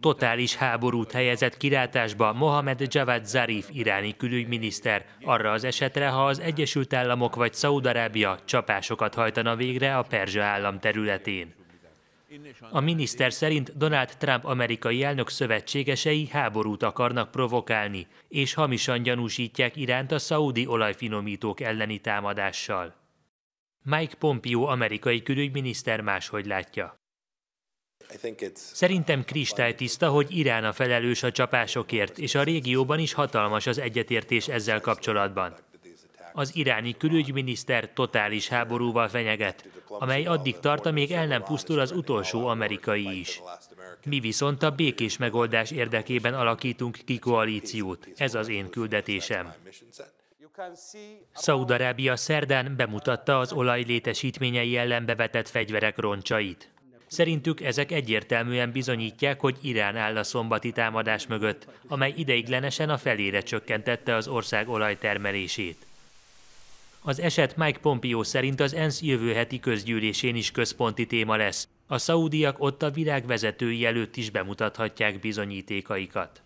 Totális háborút helyezett kirátásba Mohamed Javad Zarif iráni külügyminiszter, arra az esetre, ha az Egyesült Államok vagy Szaudarábia csapásokat hajtana végre a Perzsa állam területén. A miniszter szerint Donald Trump amerikai elnök szövetségesei háborút akarnak provokálni, és hamisan gyanúsítják iránt a szaudi olajfinomítók elleni támadással. Mike Pompeo amerikai külügyminiszter máshogy látja. Szerintem kristálytiszta, hogy Irán a felelős a csapásokért, és a régióban is hatalmas az egyetértés ezzel kapcsolatban. Az iráni külügyminiszter totális háborúval fenyeget, amely addig tart, amíg el nem pusztul az utolsó amerikai is. Mi viszont a békés megoldás érdekében alakítunk ki koalíciót. Ez az én küldetésem. Szaudarábia szerdán bemutatta az olajlétesítményei ellen bevetett fegyverek roncsait. Szerintük ezek egyértelműen bizonyítják, hogy Irán áll a szombati támadás mögött, amely ideiglenesen a felére csökkentette az ország olajtermelését. Az eset Mike Pompeo szerint az ENSZ jövő heti közgyűlésén is központi téma lesz. A szaúdiak ott a világ vezetői előtt is bemutathatják bizonyítékaikat.